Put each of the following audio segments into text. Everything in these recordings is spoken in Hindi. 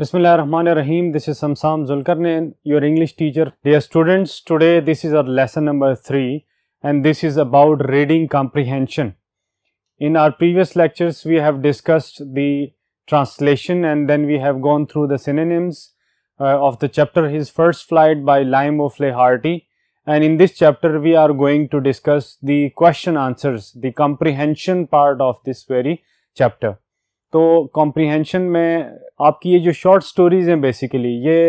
Bismillah ar-Rahman rahim This is Samsam Zulkarnain, your English teacher. Dear students, today this is our lesson number 3 and this is about reading comprehension. In our previous lectures, we have discussed the translation and then we have gone through the synonyms uh, of the chapter His First Flight by Lime of Hardy. And in this chapter, we are going to discuss the question answers, the comprehension part of this very chapter. तो कॉम्प्रीहेंशन में आपकी ये जो शॉर्ट स्टोरीज हैं बेसिकली ये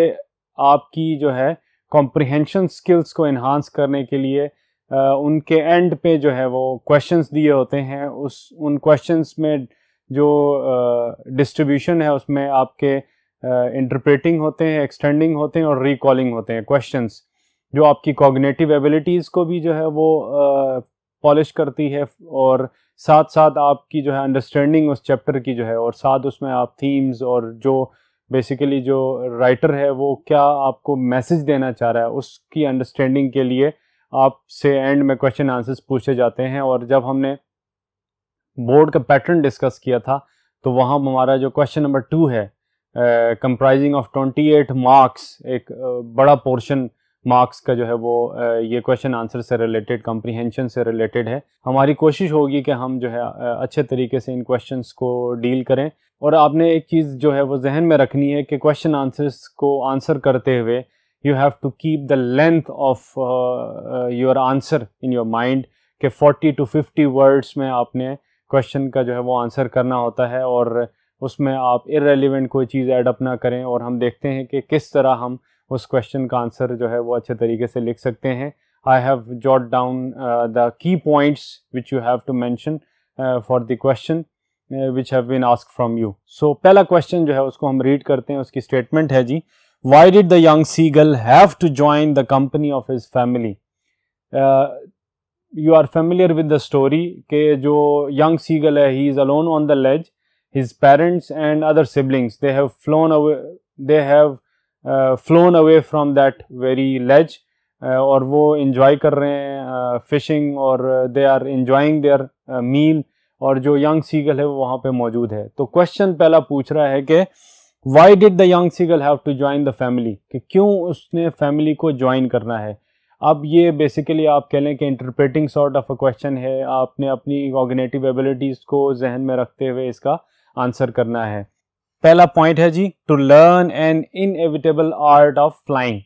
आपकी जो है कॉम्प्रीहेंशन स्किल्स को इन्हांस करने के लिए आ, उनके एंड पे जो है वो क्वेश्चंस दिए होते हैं उस उन क्वेश्चंस में जो डिस्ट्रीब्यूशन है उसमें आपके इंटरप्रेटिंग होते हैं एक्सटेंडिंग होते हैं और रिकॉलिंग होते हैं क्वेश्चन जो आपकी कॉग्नेटिव एबिलिटीज़ को भी जो है वो पॉलिश करती है और साथ साथ आपकी जो है अंडरस्टैंडिंग उस चैप्टर की जो है और साथ उसमें आप थीम्स और जो बेसिकली जो राइटर है वो क्या आपको मैसेज देना चाह रहा है उसकी अंडरस्टैंडिंग के लिए आपसे एंड में क्वेश्चन आंसर्स पूछे जाते हैं और जब हमने बोर्ड का पैटर्न डिस्कस किया था तो वहाँ हमारा जो क्वेश्चन नंबर टू है comprising of twenty eight marks एक uh, बड़ा पोर्शन मार्क्स का जो है वो ये क्वेश्चन आंसर से रिलेटेड कम्प्रीहेंशन से रिलेटेड है हमारी कोशिश होगी कि हम जो है अच्छे तरीके से इन क्वेश्चंस को डील करें और आपने एक चीज़ जो है वो जहन में रखनी है कि क्वेश्चन आंसर्स को आंसर करते हुए you have to keep the length of your answer in your mind के 40 टू 50 वर्ड्स में आपने क्वेश्चन का जो है वो आंसर करना होता है और उसमें आप इरेलीवेंट कोई चीज़ एडअप ना करें और हम देखते हैं कि किस तरह हम उस क्वेश्चन का आंसर जो है वो अच्छे तरीके से लिख सकते हैं I have jot down the key points which you have to mention for the question which have been ask from you so पहला क्वेश्चन जो है उसको हम रीड करते हैं उसकी स्टेटमेंट है जी why did the young seagull have to join the company of his family you are familiar with the story के जो यंग सीगल है he is alone on the ledge his parents and other siblings they have flown away they have flown away from that very ledge और वो इंजॉय कर रहे हैं फिशिंग uh, और they are enjoying their meal और जो यंग सीगल है वो वहाँ पे मौजूद है तो क्वेश्चन पहला पूछ रहा है कि why did the young seagull have to join the family कि क्यों उसने फैमिली को ज्वाइन करना है अब ये बेसिकली आप कह लें कि interpreting sort of a question है आपने अपनी ऑर्गेनेटिव एबिलिटीज़ को जहन में रखते हुए इसका आंसर करना है पहला पॉइंट है जी to learn an inevitable art of flying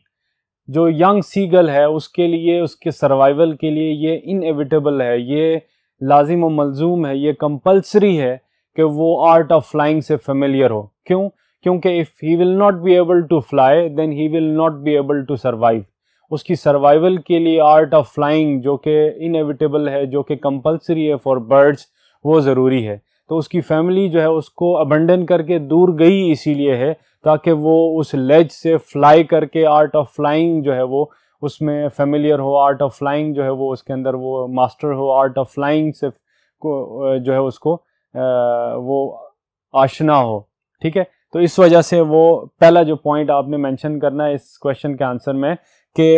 जो यंग सीगल है उसके लिए उसके सर्वाइवल के लिए ये इनएविटेबल है ये लाजिम व मलजूम है ये कंपल्सरी है कि वो आर्ट ऑफ फ्लाइंग से फेमिलियर हो क्यों क्योंकि if he will not be able to fly then he will not be able to survive उसकी सर्वाइवल के लिए आर्ट ऑफ फ्लाइंग जो कि इनएविटेबल है जो कि कंपल्सरी है फॉर बर्ड्स वो ज़रूरी है तो उसकी फैमिली जो है उसको अबंडन करके दूर गई इसीलिए है ताकि वो उस लेज से फ्लाई करके आर्ट ऑफ फ्लाइंग जो है वो उसमें फेमिलियर हो आर्ट ऑफ फ्लाइंग जो है वो उसके अंदर वो मास्टर हो आर्ट ऑफ फ्लाइंग से जो है उसको वो आशना हो ठीक है तो इस वजह से वो पहला जो पॉइंट आपने मेंशन करना है इस क्वेश्चन के आंसर में कि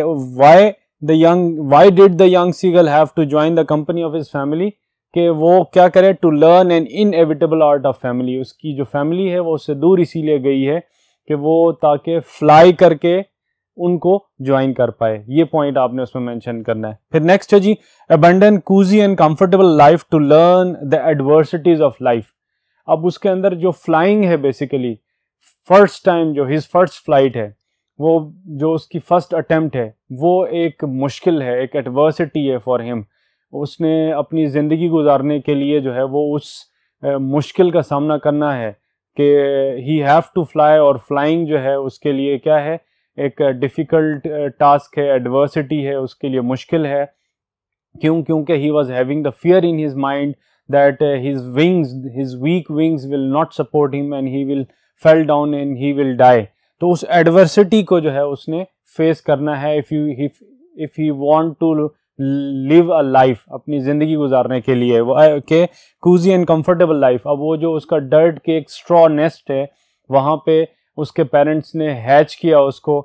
why the young why did the young seagull have to join the company of his family कि वो क्या करे to learn an inevitable art of family उसकी जो फैमिली है वो उससे दूर इसीलिए गई है कि वो ताकि फ्लाई करके उनको ज्वाइन कर पाए ये पॉइंट आपने उसमें मेंशन करना है फिर नेक्स्ट है जी abandon cosy and comfortable life to learn the adversities of life अब उसके अंदर जो फ्लाइंग है बेसिकली फर्स्ट टाइम जो हिज फर्स्ट फ्लाइट है वो जो उसकी फर्स्ट अटेम्प्ट है वो एक मुश्किल है एक एडवर्सिटी है फॉर हिम उसने अपनी ज़िंदगी गुजारने के लिए जो है वो उस मुश्किल का सामना करना है कि ही हैव टू फ्लाई और फ्लाइंग जो है उसके लिए क्या है एक डिफ़िकल्ट टास्क है एडवर्सिटी है उसके लिए मुश्किल है क्यों क्योंकि he was having the fear in his mind that his wings his weak wings will not support him and he will fell down and he will die तो उस एडवर्सिटी को जो है उसने फेस करना है if you if he want to live a life अपनी ज़िंदगी गुजारने के लिए वो के कूजी एंड कंफर्टेबल लाइफ अब वो जो उसका डर्ट के एक स्ट्रॉ नेस्ट है वहाँ पे उसके पेरेंट्स ने हैच किया उसको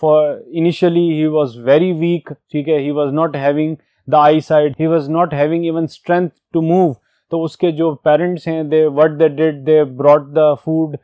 for initially he was very weak ठीक है he was not having the eyesight he was not having even strength to move तो उसके जो पेरेंट्स हैं they what they did they brought the food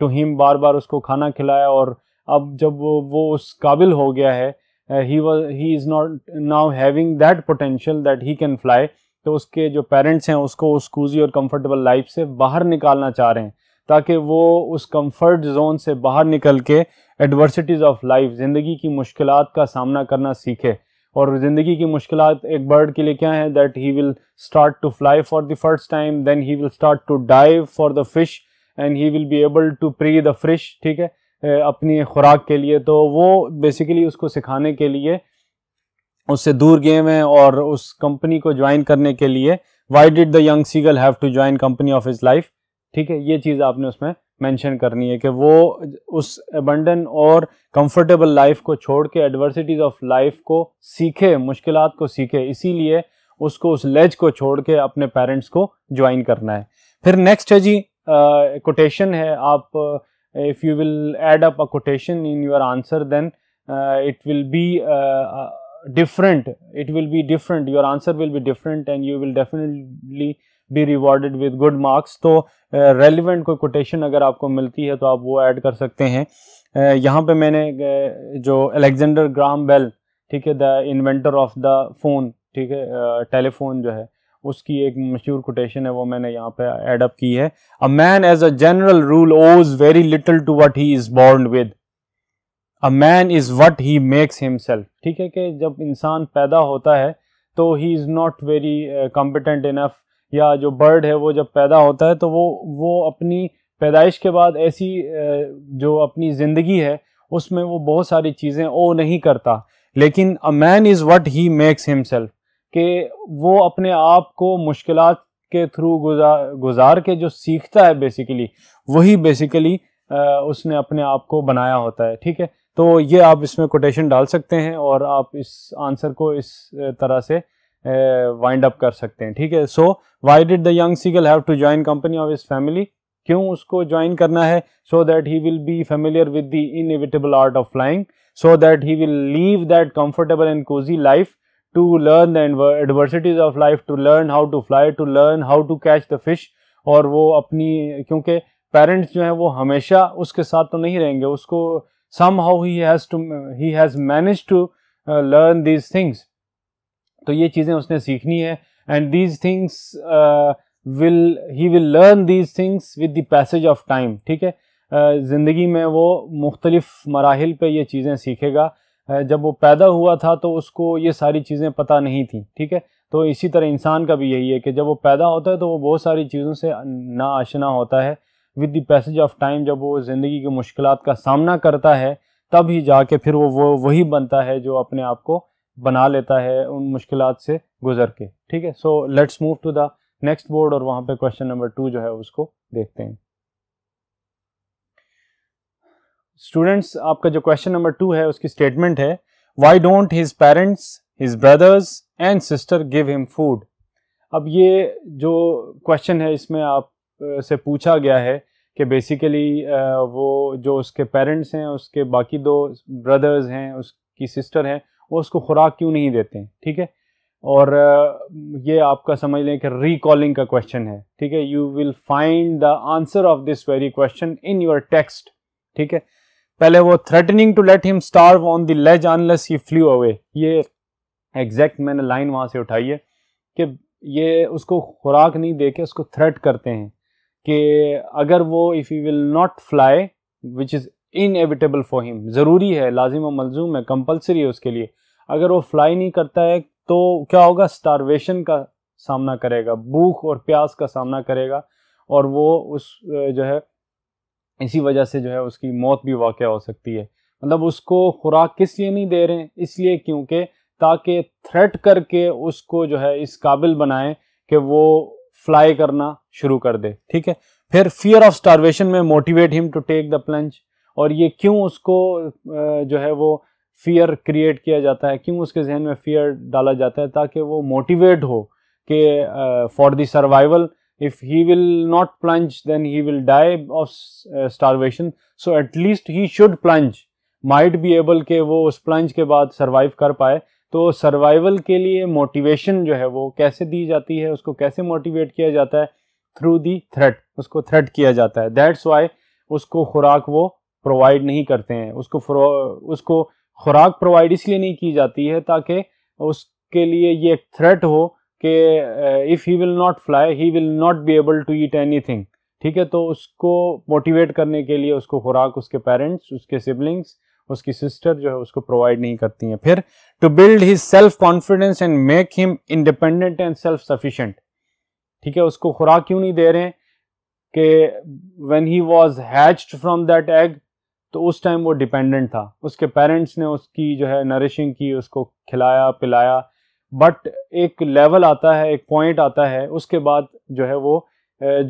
to him बार बार उसको खाना खिलाया और अब जब वो वो उस काबिल हो गया है uh, he was he is not now having that potential that he can fly तो उसके जो पेरेंट्स हैं उसको उस कूजी और कंफर्टेबल लाइफ से बाहर निकालना चाह रहे हैं ताकि वो उस कंफर्ट जोन से बाहर निकल के एडवर्सिटीज़ ऑफ लाइफ ज़िंदगी की मुश्किल का सामना करना सीखे और ज़िंदगी की मुश्किल एक बर्ड के लिए क्या है that he will start to fly for the first time then he will start to dive for the fish and he will be able to prey the fish ठीक है अपनी खुराक के लिए तो वो बेसिकली उसको सिखाने के लिए उससे दूर गए हैं और उस कंपनी को ज्वाइन करने के लिए why did the young seagull have to join company of his life ठीक है ये चीज़ आपने उसमें मेंशन करनी है कि वो उस एबंडन और कंफर्टेबल लाइफ को छोड़ के एडवर्सिटीज़ ऑफ लाइफ को सीखे मुश्किल को सीखे इसीलिए उसको उस लेज को छोड़ के अपने पेरेंट्स को ज्वाइन करना है फिर नेक्स्ट है जी कोटेशन है आप if you will add up a quotation in your answer then uh, it will be uh, uh, different it will be different your answer will be different and you will definitely be rewarded with good marks तो relevant कोई quotation अगर आपको मिलती है तो आप वो add कर सकते हैं यहाँ पे मैंने जो Alexander Graham Bell ठीक है the inventor of the phone ठीक है टेलीफोन जो है उसकी एक मशहूर कोटेशन है वो मैंने यहाँ पे एडअप की है a man as a general rule owes very little to what he is born with a man is what he makes himself ठीक है कि जब इंसान पैदा होता है तो he is not very competent enough या जो बर्ड है वो जब पैदा होता है तो वो वो अपनी पैदाइश के बाद ऐसी uh, जो अपनी ज़िंदगी है उसमें वो बहुत सारी चीज़ें ओ नहीं करता लेकिन a man is what he makes himself कि वो अपने आप को मुश्किल के थ्रू गुजार गुजार के जो सीखता है बेसिकली वही बेसिकली उसने अपने आप को बनाया होता है ठीक है तो ये आप इसमें कोटेशन डाल सकते हैं और आप इस आंसर को इस तरह से वाइंड अप कर सकते हैं ठीक है so why did the young seagull have to join company of his family क्यों उसको ज्वाइन करना है so that he will be familiar with the inevitable art of flying so that he will leave that comfortable and cosy life to learn the adversities of life, to learn how to fly, to learn how to catch the fish और वो अपनी क्योंकि पेरेंट्स जो हैं वो हमेशा उसके साथ तो नहीं रहेंगे उसको somehow he has to he has manage to learn these things तो ये चीज़ें उसने सीखनी है and these things will he will learn these things with the passage of time ठीक है uh, ज़िंदगी में वो मुख्तलिफ़ मराहल पे ये चीज़ें सीखेगा जब वो पैदा हुआ था तो उसको ये सारी चीज़ें पता नहीं थी ठीक है तो इसी तरह इंसान का भी यही है कि जब वो पैदा होता है तो वो बहुत सारी चीज़ों से ना आशना होता है with the passage of time जब वो ज़िंदगी की मुश्किल का सामना करता है तब ही जाके फिर वो वो वही बनता है जो अपने आप को बना लेता है उन मुश्किल से गुजर के ठीक है so let's move to the next board और वहाँ पे क्वेश्चन नंबर टू जो है उसको देखते हैं स्टूडेंट्स आपका जो क्वेश्चन नंबर टू है उसकी स्टेटमेंट है why don't his parents his brothers and sister give him food अब ये जो क्वेश्चन है इसमें आप से पूछा गया है कि बेसिकली वो जो उसके पेरेंट्स हैं उसके बाकी दो ब्रदर्स हैं उसकी सिस्टर हैं वो उसको खुराक क्यों नहीं देते हैं ठीक है और ये आपका समझ लें कि रिकॉलिंग का क्वेश्चन है ठीक है you will find the answer of this very question in your text ठीक है पहले वो threatening to let him starve on the ledge unless he flew away ये एग्जैक्ट मैंने लाइन वहाँ से उठाई है कि ये उसको खुराक नहीं दे के उसको थ्रेट करते हैं कि अगर वो if you will not fly which is inevitable for him ज़रूरी है लाजिम और मलजूम है कंपल्सरी है उसके लिए अगर वो फ्लाई नहीं करता है तो क्या होगा स्टारवेशन का सामना करेगा भूख और प्यास का सामना करेगा और वो उस जो है इसी वजह से जो है उसकी मौत भी वाक़ हो सकती है मतलब उसको खुराक किस लिए नहीं दे रहे हैं इसलिए क्योंकि ताकि थ्रेट करके उसको जो है इस काबिल बनाएं कि वो फ्लाई करना शुरू कर दे ठीक है फिर फियर ऑफ स्टारवेशन में motivate him to take the plunge और ये क्यों उसको जो है वो फियर क्रिएट किया जाता है क्यों उसके जहन में फियर डाला जाता है ताकि वो मोटिवेट हो कि for the survival if he will not plunge then he will die of uh, starvation. So, at least he should plunge might be able के वो उस प्लंज के बाद सर्वाइव कर पाए तो सर्वाइवल के लिए मोटिवेशन जो है वो कैसे दी जाती है उसको कैसे मोटिवेट किया जाता है थ्रू दी थ्रेट उसको थ्रेट किया जाता है दैट्स वाई उसको खुराक वो प्रोवाइड नहीं करते हैं उसको उसको खुराक प्रोवाइड इसलिए नहीं की जाती है ताकि उसके लिए ये एक थ्रेट हो कि if he will not fly he will not be able to eat thing ठीक है तो उसको मोटिवेट करने के लिए उसको खुराक उसके पेरेंट्स उसके सिबलिंग्स उसकी सिस्टर जो है उसको प्रोवाइड नहीं करती हैं फिर to build his self confidence and make him independent and self sufficient ठीक है उसको खुराक क्यों नहीं दे रहे हैं कि when he was hatched from that egg तो उस टाइम वो डिपेंडेंट था उसके पेरेंट्स ने उसकी जो है नरिशिंग की उसको खिलाया पिलाया बट एक लेवल आता है एक पॉइंट आता है उसके बाद जो है वो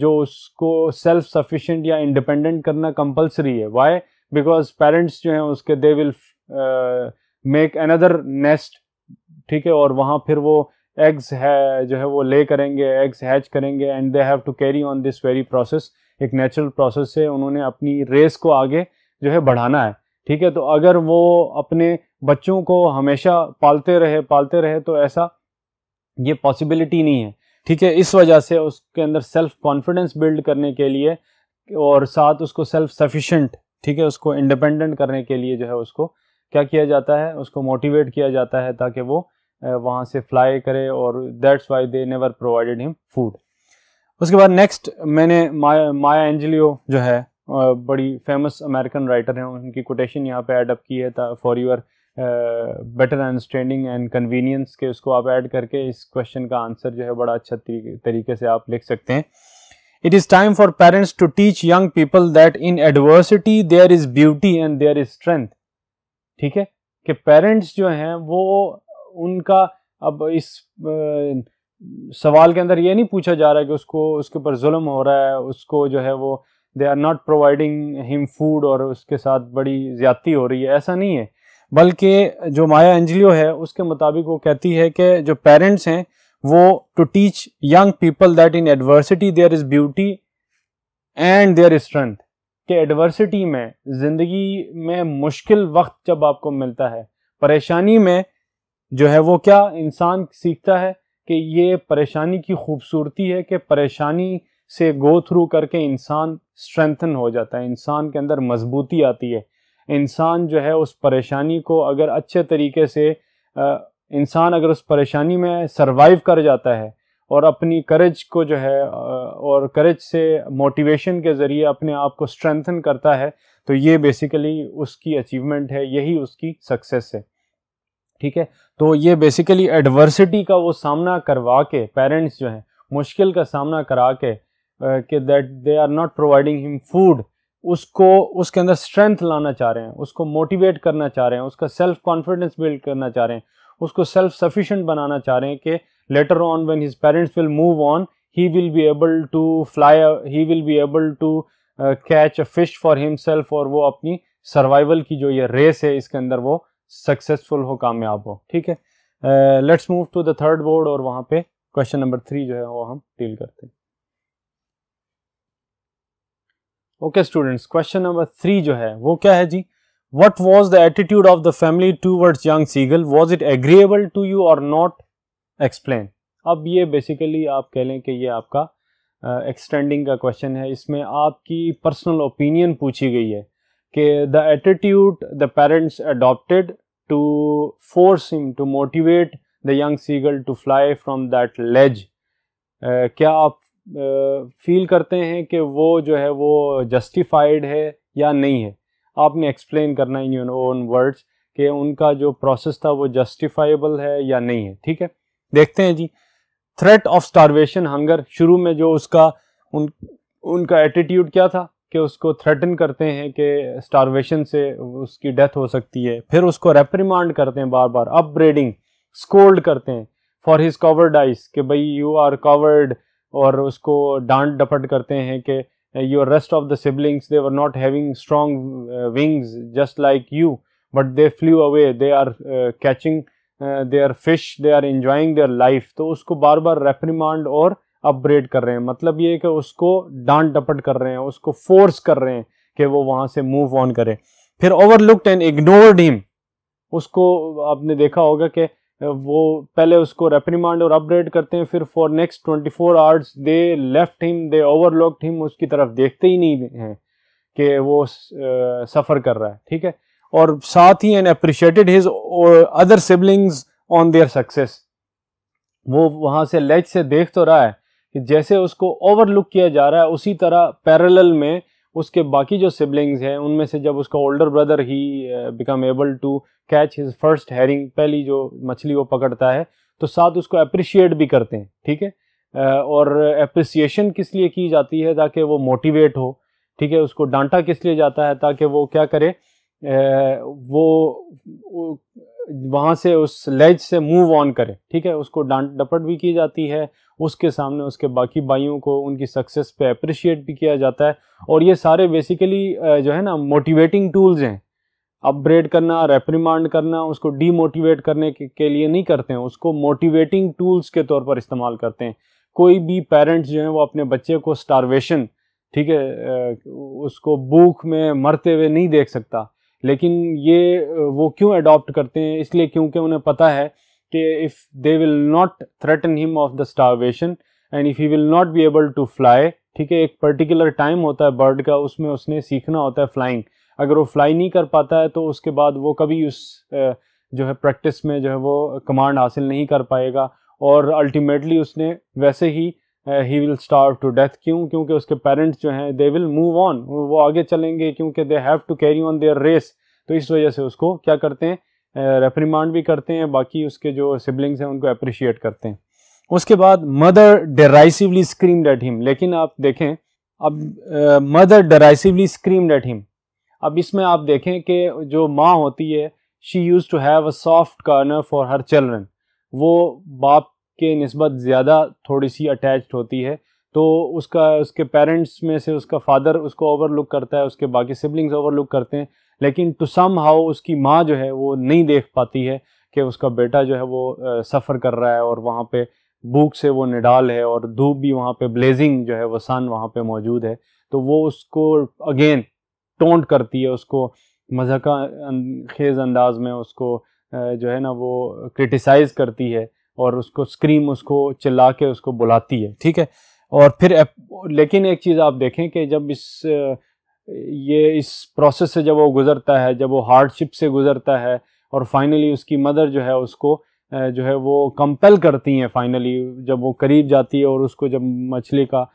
जो उसको सेल्फ सफिशेंट या इंडिपेंडेंट करना कंपलसरी है वाई बिकॉज पेरेंट्स जो हैं उसके they will make another nest ठीक है और वहाँ फिर वो एग्स है जो है वो ले करेंगे एग्स हैच करेंगे and they have to carry on this very process एक नेचुरल प्रोसेस से उन्होंने अपनी रेस को आगे जो है बढ़ाना है ठीक है तो अगर वो अपने बच्चों को हमेशा पालते रहे पालते रहे तो ऐसा ये पॉसिबिलिटी नहीं है ठीक है इस वजह से उसके अंदर सेल्फ कॉन्फिडेंस बिल्ड करने के लिए और साथ उसको सेल्फ सफिशेंट ठीक है उसको इंडिपेंडेंट करने के लिए जो है उसको क्या किया जाता है उसको मोटिवेट किया जाता है ताकि वो वहाँ से फ्लाई करे और that's why they never provided him food उसके बाद नेक्स्ट मैंने माया माया एंजलियो जो है बड़ी फेमस अमेरिकन राइटर हैं उनकी कोटेशन यहाँ पे एडअप की है for your better understanding and convenience के उसको आप ऐड करके इस क्वेश्चन का आंसर जो है बड़ा अच्छा तरीके से आप लिख सकते हैं it is time for parents to teach young people that in adversity there is beauty and there is strength ठीक है कि पेरेंट्स जो हैं वो उनका अब इस आ, सवाल के अंदर ये नहीं पूछा जा रहा है कि उसको उसके ऊपर जुल्म हो रहा है उसको जो है वो they are not providing him food और उसके साथ बड़ी ज्यादती हो रही है ऐसा नहीं है बल्कि जो माया एंजलियो है उसके मुताबिक वो कहती है कि जो पेरेंट्स हैं वो to teach young people that in adversity there is beauty and there is strength कि एडवर्सिटी में ज़िंदगी में मुश्किल वक्त जब आपको मिलता है परेशानी में जो है वो क्या इंसान सीखता है कि ये परेशानी की खूबसूरती है कि परेशानी से गो थ्रू करके इंसान स्ट्रेंथन हो जाता है इंसान के अंदर मजबूती आती है इंसान जो है उस परेशानी को अगर अच्छे तरीके से इंसान अगर उस परेशानी में सरवाइव कर जाता है और अपनी करेज को जो है और करेज से मोटिवेशन के ज़रिए अपने आप को स्ट्रेंथन करता है तो ये बेसिकली उसकी अचीवमेंट है यही उसकी सक्सेस है ठीक है तो ये बेसिकली एडवर्सिटी का वो सामना करवा के पेरेंट्स जो हैं मुश्किल का सामना करा के that they are not providing him food उसको उसके अंदर स्ट्रेंथ लाना चाह रहे हैं उसको मोटिवेट करना चाह रहे हैं उसका सेल्फ कॉन्फिडेंस बिल्ड करना चाह रहे हैं उसको सेल्फ सफिशेंट बनाना चाह रहे हैं कि later on when his parents will move on he will be able to fly he will be able to catch a fish for himself और वो अपनी सर्वाइवल की जो ये रेस है इसके अंदर वो सक्सेसफुल हो कामयाब हो ठीक है let's move to the third board और वहाँ पे क्वेश्चन नंबर थ्री जो है वो हम डील करते हैं okay students question number three जो है वो क्या है जी what was the attitude of the family towards young seagull was it agreeable to you और नॉट एक्सप्लेन अब ये बेसिकली आप कह लें कि ये आपका एक्सटेंडिंग uh, का क्वेश्चन है इसमें आपकी पर्सनल ओपिनियन पूछी गई है कि the attitude the parents adopted to force him to motivate the young seagull to fly from that ledge क्या आप फील करते हैं कि वो जो है वो जस्टिफाइड है या नहीं है आपने एक्सप्लेन करना इन यूर ओन वर्ड्स कि उनका जो प्रोसेस था वो जस्टिफाइबल है या नहीं है ठीक है देखते हैं जी थ्रेट ऑफ स्टारवेशन हंगर शुरू में जो उसका उन उनका एटीट्यूड क्या था कि उसको थ्रेटन करते हैं कि स्टारवेशन से उसकी डेथ हो सकती है फिर उसको रेप्रीमांड करते हैं बार बार अपब्रेडिंग स्कोल्ड करते हैं फॉर हिज कवर्ड आइस कि भाई यू आर कवर्ड और उसको डांट डपट करते हैं कि your rest of the siblings they were not having strong wings just like you but they flew away they are catching they are fish they are enjoying their life तो उसको बार बार रेप्रीमांड और अपग्रेड कर रहे हैं मतलब ये कि उसको डांट डपट कर रहे हैं उसको फोर्स कर रहे हैं कि वो वहाँ से मूव ऑन करें फिर ओवरलुक्ड एंड इग्नोर्ड हिम उसको आपने देखा होगा कि वो पहले उसको रेप्रीमांड और अपग्रेड करते हैं फिर for next 24 four hours they left him they overlooked him उसकी तरफ देखते ही नहीं हैं कि वो सफ़र कर रहा है ठीक है और साथ ही and appreciated his other siblings on their success वो वहाँ से लेज से देख तो रहा है कि जैसे उसको ओवरलुक किया जा रहा है उसी तरह पैरेलल में उसके बाकी जो सिबलिंग्स हैं उनमें से जब उसका older brother he become able to catch his first herring पहली जो मछली वो पकड़ता है तो साथ उसको अप्रिशिएट भी करते हैं ठीक है और अप्रिसिएशन किस लिए की जाती है ताकि वो मोटिवेट हो ठीक है उसको डांटा किस लिए जाता है ताकि वो क्या करे वो वहाँ से उस लेज से मूव ऑन करे ठीक है उसको डांट डपट भी की जाती है उसके सामने उसके बाकी भाइयों को उनकी सक्सेस पे अप्रिशिएट भी किया जाता है और ये सारे बेसिकली जो है ना मोटिवेटिंग टूल्स हैं अपग्रेड करना रेप्रीमांड करना उसको डीमोटिवेट करने के, के लिए नहीं करते हैं उसको मोटिवेटिंग टूल्स के तौर पर इस्तेमाल करते हैं कोई भी पेरेंट्स जो हैं वो अपने बच्चे को स्टारवेशन ठीक है उसको भूख में मरते हुए नहीं देख सकता लेकिन ये वो क्यों अडॉप्ट करते हैं इसलिए क्योंकि उन्हें पता है कि if they will not threaten him of the starvation and if he will not be able to fly ठीक है एक पर्टिकुलर टाइम होता है बर्ड का उसमें उसने सीखना होता है फ्लाइंग अगर वो फ्लाई नहीं कर पाता है तो उसके बाद वो कभी उस जो है प्रैक्टिस में जो है वो कमांड हासिल नहीं कर पाएगा और अल्टीमेटली उसने वैसे ही he will starve to death क्यों क्योंकि उसके पेरेंट्स जो हैं दे विल मूव ऑन वो आगे चलेंगे क्योंकि they have to carry on their race तो इस वजह से उसको क्या करते हैं रेप्रीमांड भी करते हैं बाकी उसके जो सिबलिंग्स हैं उनको अप्रिशिएट करते हैं उसके बाद mother derisively screamed at him लेकिन आप देखें अब mother derisively screamed at him अब इसमें आप देखें कि जो माँ होती है she used to have a soft corner for her children वो बाप के नस्बत ज़्यादा थोड़ी सी अटैच होती है तो उसका उसके पेरेंट्स में से उसका फादर उसको ओवरलुक करता है उसके बाकी सिबलिंग्स ओवरलुक करते हैं लेकिन टू सम हाउ उसकी माँ जो है वो नहीं देख पाती है कि उसका बेटा जो है वो सफ़र कर रहा है और वहाँ पे भूख से वो निडाल है और धूप भी वहाँ पे ब्लेजिंग जो है वो सन वहाँ पे मौजूद है तो वो उसको अगेन टोंट करती है उसको मजहक अं, खेज़ अंदाज में उसको जो है ना वो क्रिटिसाइज़ करती है और उसको स्क्रीम उसको चिल्ला के उसको बुलाती है ठीक है और फिर लेकिन एक चीज़ आप देखें कि जब इस ये इस प्रोसेस से जब वो गुज़रता है जब वो हार्डशिप से गुज़रता है और फाइनली उसकी मदर जो है उसको जो है वो कंपेल करती हैं फाइनली जब वो करीब जाती है और उसको जब मछली का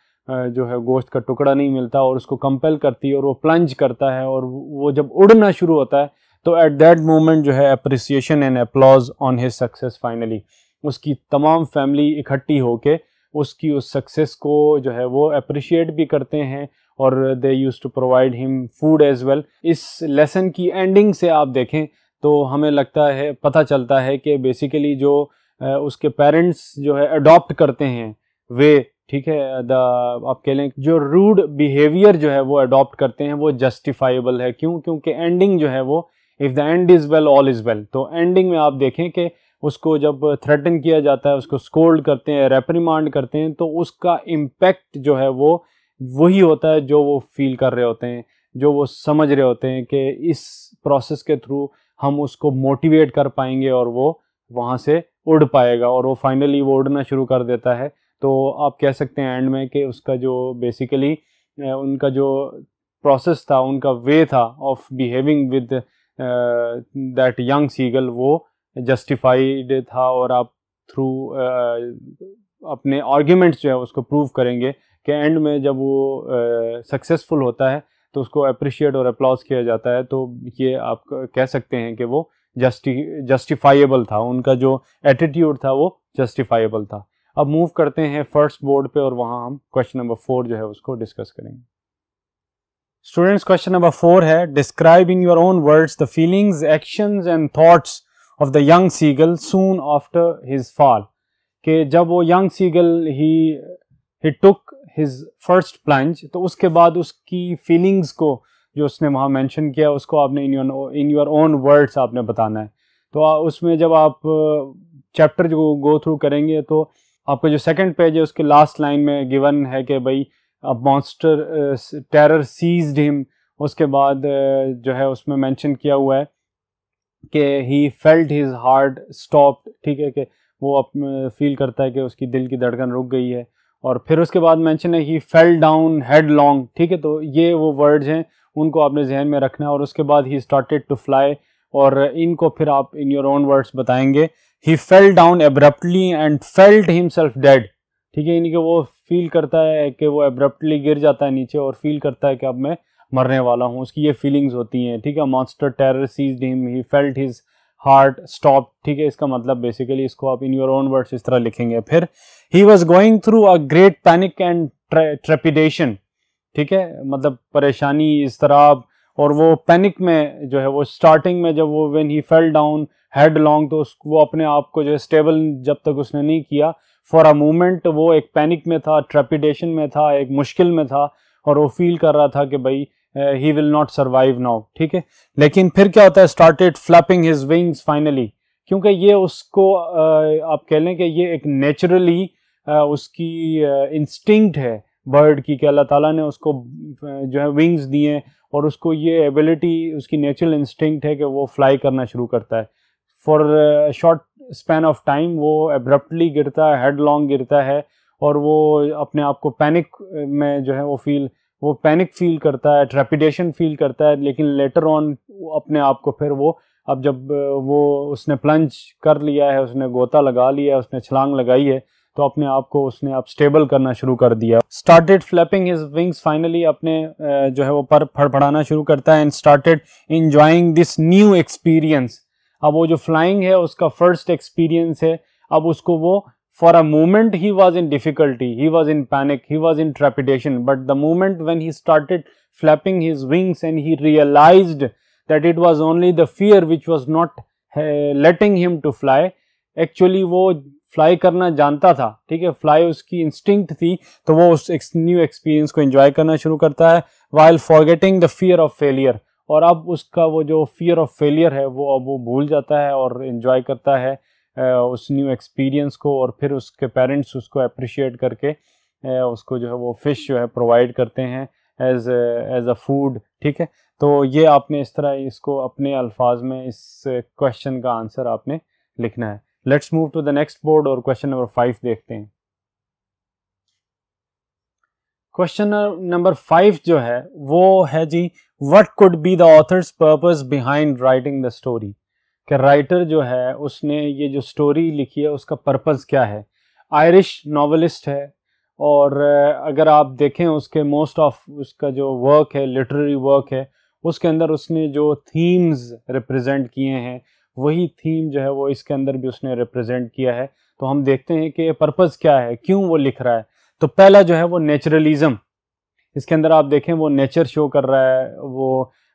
जो है गोश्त का टुकड़ा नहीं मिलता और उसको कंपेल करती है और वो प्लंज करता है और वो जब उड़ना शुरू होता है तो एट दैट मोमेंट जो है appreciation and applause on his success finally उसकी तमाम फैमिली इकट्ठी होके उसकी उस सक्सेस को जो है वो अप्रिशिएट भी करते हैं और they use to provide him food as well इस लेसन की एंडिंग से आप देखें तो हमें लगता है पता चलता है कि बेसिकली जो उसके पेरेंट्स जो है अडॉप्ट करते हैं वे ठीक है द आप कह लें जो रूड बिहेवियर जो है वो अडॉप्ट करते हैं वो जस्टिफाइबल है क्यों क्योंकि एंडिंग जो है वो if the end is well all is well तो एंडिंग में आप देखें कि उसको जब थ्रेटन किया जाता है उसको स्कोल्ड करते हैं रेपरीमांड करते हैं तो उसका इम्पेक्ट जो है वो वही होता है जो वो फील कर रहे होते हैं जो वो समझ रहे होते हैं कि इस प्रोसेस के थ्रू हम उसको मोटिवेट कर पाएंगे और वो वहाँ से उड़ पाएगा और वो फाइनली वो उड़ना शुरू कर देता है तो आप कह सकते हैं एंड में कि उसका जो बेसिकली उनका जो प्रोसेस था उनका वे था of behaving with that young seagull वो जस्टिफाइड था और आप थ्रू अपने आर्ग्यूमेंट्स जो है उसको प्रूव करेंगे कि एंड में जब वो सक्सेसफुल होता है तो उसको अप्रिशिएट और अप्लॉज किया जाता है तो ये आप कह सकते हैं कि वो जस्टि जस्टिफाइबल था उनका जो एटीट्यूड था वो जस्टिफाइबल था अब मूव करते हैं फर्स्ट बोर्ड पे और वहाँ हम क्वेश्चन नंबर फोर जो है उसको डिस्कस करेंगे स्टूडेंट्स क्वेश्चन नंबर फोर है describing your own words the feelings actions and thoughts of the young seagull soon after his fall के जब वो young seagull he he took his first plunge तो उसके बाद उसकी फीलिंग्स को जो उसने वहाँ मेंशन किया उसको आपने in your in your own words आपने बताना है तो उसमें जब आप चैप्टर जो गो थ्रू करेंगे तो आपका जो सेकंड पेज है उसके लास्ट लाइन में गिवन है कि भाई अब मॉन्स्टर टेरर सीज्ड हिम उसके बाद जो है उसमें मेंशन किया हुआ है कि he felt his heart stop ठीक है कि वो अप फील करता है कि उसकी दिल की धड़कन रुक गई है और फिर उसके बाद मैंशन है he fell down headlong ठीक है तो ये वो वर्ड्स हैं उनको आपने जहन में रखना है और उसके बाद ही स्टार्टेड टू फ्लाई और इनको फिर आप इन योर ओन वर्ड्स बताएंगे he fell down abruptly and felt himself dead ठीक है यानी कि वो फील करता है कि वो एब्रप्टली गिर जाता है नीचे और फील करता है कि अब मैं मरने वाला हूँ उसकी ये फीलिंग्स होती हैं ठीक है monster terror seized him he felt his heart stop ठीक है इसका मतलब बेसिकली इसको आप इन योर ओन वर्ड्स इस तरह लिखेंगे फिर he was going through a great panic and trepidation ठीक है मतलब परेशानी इस तरह और वो पैनिक में जो है वो स्टार्टिंग में जब वो when he fell down headlong तो उसको वो अपने आप को जो है स्टेबल जब तक उसने नहीं किया फॉर अ मोमेंट वो एक पैनिक में था ट्रेपिडेशन में था एक मुश्किल में था और वो फील कर रहा था कि भाई he will not survive now ठीक है लेकिन फिर क्या होता है started flapping his wings finally क्योंकि ये उसको uh, आप कह लें कि ये एक नेचुरली uh, उसकी इंस्टिंक्ट uh, है बर्ड की कि अल्लाह ताला ने उसको uh, जो है विंग्स दिए और उसको ये एबिलिटी उसकी नेचुरल इंस्टिंक्ट है कि वो फ्लाई करना शुरू करता है for short span of time वो एब्रप्टली गिरता है हेड लॉन्ग गिरता है और वो अपने आप को पैनिक में जो है वो फील वो पैनिक फील करता है ट्रेपिडेशन फील करता है लेकिन लेटर ऑन अपने आप को फिर वो अब जब वो उसने प्लंज कर लिया है उसने गोता लगा लिया है उसने छलांग लगाई है तो अपने आप को उसने अब स्टेबल करना शुरू कर दिया started flapping his wings finally अपने जो है वो पर फड़फड़ाना शुरू करता है and started enjoying this new experience अब वो जो फ्लाइंग है उसका फर्स्ट एक्सपीरियंस है अब उसको वो For a moment he was in difficulty, he was in panic, he was in trepidation, but the moment when he started flapping his wings and he realized that it was only the fear which was not uh, letting him to fly, actually वो फ्लाई करना जानता था ठीक है फ्लाई उसकी इंस्टिंक्ट थी तो वो उस न्यू एक्सपीरियंस को एंजॉय करना शुरू करता है while forgetting the fear of failure और अब उसका वो जो फियर ऑफ फेलियर है वो अब वो भूल जाता है और इन्जॉय करता है उस न्यू एक्सपीरियंस को और फिर उसके पेरेंट्स उसको अप्रिशिएट करके उसको जो है वो फ़िश जो है प्रोवाइड करते हैं एज एज अ फूड ठीक है तो ये आपने इस तरह इसको अपने अल्फाज में इस क्वेश्चन का आंसर आपने लिखना है let's move to the next board और क्वेश्चन नंबर फाइव देखते हैं क्वेश्चन नंबर फाइव जो है वो है जी what could be the author's purpose behind writing the story कि राइटर जो है उसने ये जो स्टोरी लिखी है उसका पर्पज़ क्या है आयरिश नावलिस्ट है और अगर आप देखें उसके मोस्ट ऑफ उसका जो वर्क है लिटरेरी वर्क है उसके अंदर उसने जो थीम्स रिप्रेजेंट किए हैं वही थीम जो है वो इसके अंदर भी उसने रिप्रेजेंट किया है तो हम देखते हैं कि पर्पज़ क्या है क्यों वो लिख रहा है तो पहला जो है वो नेचुरलिज्म इसके अंदर आप देखें वो नेचर शो कर रहा है वो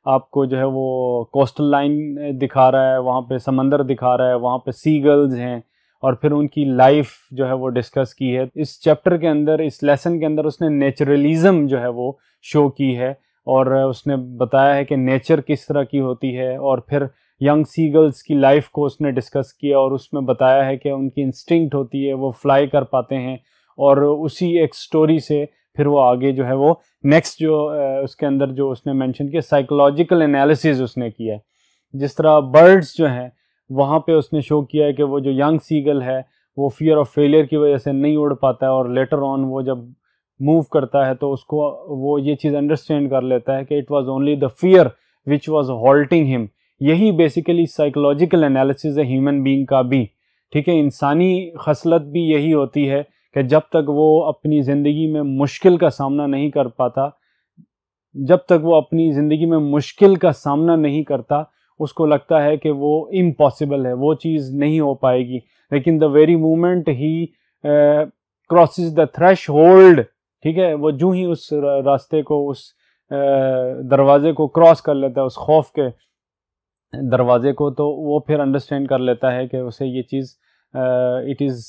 आपको जो है वो कोस्टल लाइन दिखा रहा है वहाँ पे समंदर दिखा रहा है वहाँ पे सी गर्ल्स हैं और फिर उनकी लाइफ जो है वो डिस्कस की है इस चैप्टर के अंदर इस लेसन के अंदर उसने नेचुरलिज्म जो है वो शो की है और उसने बताया है कि नेचर किस तरह की होती है और फिर यंग सीगल्स की लाइफ को उसने डिस्कस किया और उसमें बताया है कि उनकी इंस्टिंक्ट होती है वो फ्लाई कर पाते हैं और उसी एक स्टोरी से फिर वो आगे जो है वो नेक्स्ट जो उसके अंदर जो उसने मेंशन किया साइकोलॉजिकल एनालिसिस उसने किया है जिस तरह बर्ड्स जो हैं वहाँ पे उसने शो किया है कि वो जो यंग सीगल है वो फियर ऑफ फेलियर की वजह से नहीं उड़ पाता है और लेटर ऑन वो जब मूव करता है तो उसको वो ये चीज़ अंडरस्टैंड कर लेता है कि it was only the fear which was halting him यही बेसिकली साइकोलॉजिकल एनालिसिस है ह्यूमन बींग का भी ठीक है इंसानी खसलत भी यही होती है कि जब तक वो अपनी ज़िंदगी में मुश्किल का सामना नहीं कर पाता जब तक वो अपनी ज़िंदगी में मुश्किल का सामना नहीं करता उसको लगता है कि वो इम्पॉसिबल है वो चीज़ नहीं हो पाएगी लेकिन the very moment he crosses the threshold ठीक है वो जूँ ही उस रास्ते को उस दरवाजे को क्रॉस कर लेता है उस खौफ के दरवाजे को तो वो फिर अंडरस्टैंड कर लेता है कि उसे ये चीज़ it is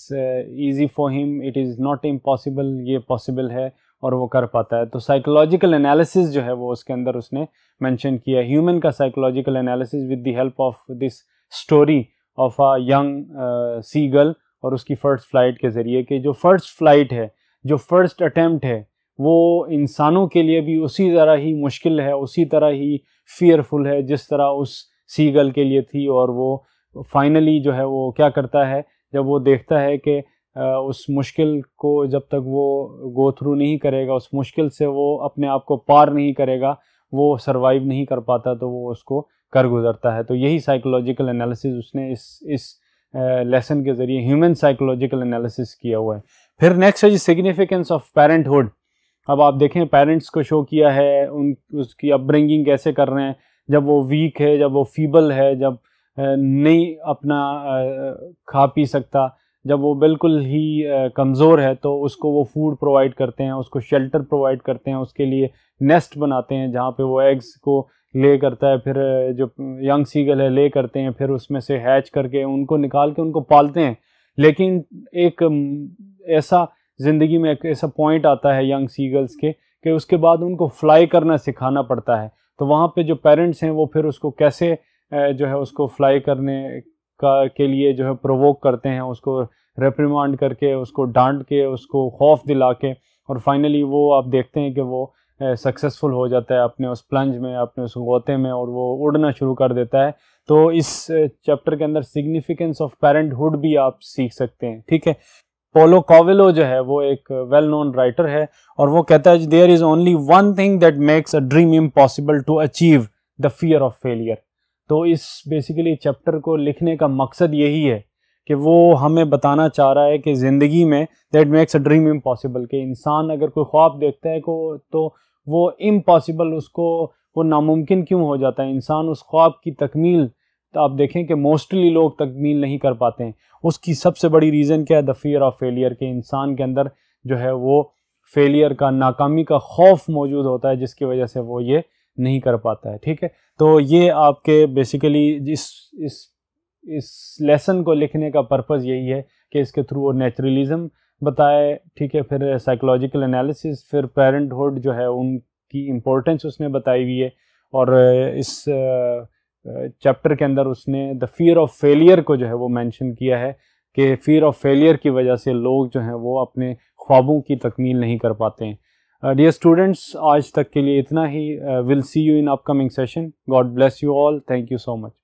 easy for him it is not impossible ये पॉसिबल है और वो कर पाता है तो साइकोलॉजिकल एनालिसिस जो है वो उसके अंदर उसने मेंशन किया ह्यूमन का psychological analysis with the help of this story of a young seagull और उसकी फ़र्स्ट फ्लाइट के ज़रिए कि जो फ़र्स्ट फ्लाइट है जो फ़र्स्ट अटैम्प्ट है वो इंसानों के लिए भी उसी तरह ही मुश्किल है उसी तरह ही फियरफुल है जिस तरह उस सीगल के लिए थी और वो फाइनली जो है वो क्या करता है जब वो देखता है कि उस मुश्किल को जब तक वो गो थ्रू नहीं करेगा उस मुश्किल से वो अपने आप को पार नहीं करेगा वो सरवाइव नहीं कर पाता तो वो उसको कर गुजरता है तो यही साइकोलॉजिकल एनालिसिस उसने इस इस लेसन के ज़रिए ह्यूमन साइकोलॉजिकल एनालिसिस किया हुआ है फिर नेक्स्ट है जी सिग्निफिकेंस ऑफ पेरेंटहुड अब आप देखें पेरेंट्स को शो किया है उन उसकी अपब्रिंगिंग कैसे कर रहे हैं जब वो वीक है जब वो फीबल है जब नहीं अपना खा पी सकता जब वो बिल्कुल ही कमज़ोर है तो उसको वो फूड प्रोवाइड करते हैं उसको शेल्टर प्रोवाइड करते हैं उसके लिए नेस्ट बनाते हैं जहाँ पे वो एग्स को ले करता है फिर जो यंग सीगल है ले करते हैं फिर उसमें से हैच करके उनको निकाल के उनको पालते हैं लेकिन एक ऐसा ज़िंदगी में एक ऐसा पॉइंट आता है यंग सीगल्स के कि उसके बाद उनको फ्लाई करना सिखाना पड़ता है तो वहाँ पे जो पेरेंट्स हैं वो फिर उसको कैसे जो है उसको फ्लाई करने का के लिए जो है प्रोवोक करते हैं उसको रेप्रीमांड करके उसको डांट के उसको खौफ दिला के और फाइनली वो आप देखते हैं कि वो सक्सेसफुल हो जाता है अपने उस प्लंज में अपने उस गोते में और वो उड़ना शुरू कर देता है तो इस चैप्टर के अंदर सिग्निफिकेंस ऑफ पेरेंटहुड भी आप सीख सकते हैं ठीक है पोलो कॉविलो जो है वो एक वेल नोन राइटर है और वो कहता है there is only one thing that makes a dream impossible to achieve the fear of failure तो इस बेसिकली चैप्टर को लिखने का मकसद यही है कि वो हमें बताना चाह रहा है कि ज़िंदगी में that makes a dream impossible कि इंसान अगर कोई ख्वाब देखता है को तो वो इम्पॉसिबल उसको वो नामुमकिन क्यों हो जाता है इंसान उस ख्वाब की तकमील तो आप देखें कि मोस्टली लोग तकमील नहीं कर पाते हैं उसकी सबसे बड़ी रीज़न क्या है द फियर ऑफ फेलियर के इंसान के अंदर जो है वो फेलियर का नाकामी का खौफ मौजूद होता है जिसकी वजह से वो ये नहीं कर पाता है ठीक है तो ये आपके बेसिकली इस इस इस लेसन को लिखने का पर्पज़ यही है कि इसके थ्रू वो नेचुरलिज़म बताए ठीक है फिर साइकोलॉजिकल एनालिसिस फिर पेरेंटहुड जो है उनकी इम्पोर्टेंस उसने बताई हुई है और इस चैप्टर के अंदर उसने द फियर ऑफ फेलियर को जो है वो मेंशन किया है कि फियर ऑफ फेलियर की वजह से लोग जो हैं वो अपने ख्वाबों की तकमील नहीं कर पाते हैं डियर uh, स्टूडेंट्स आज तक के लिए इतना ही will see you in upcoming session God bless you all thank you so much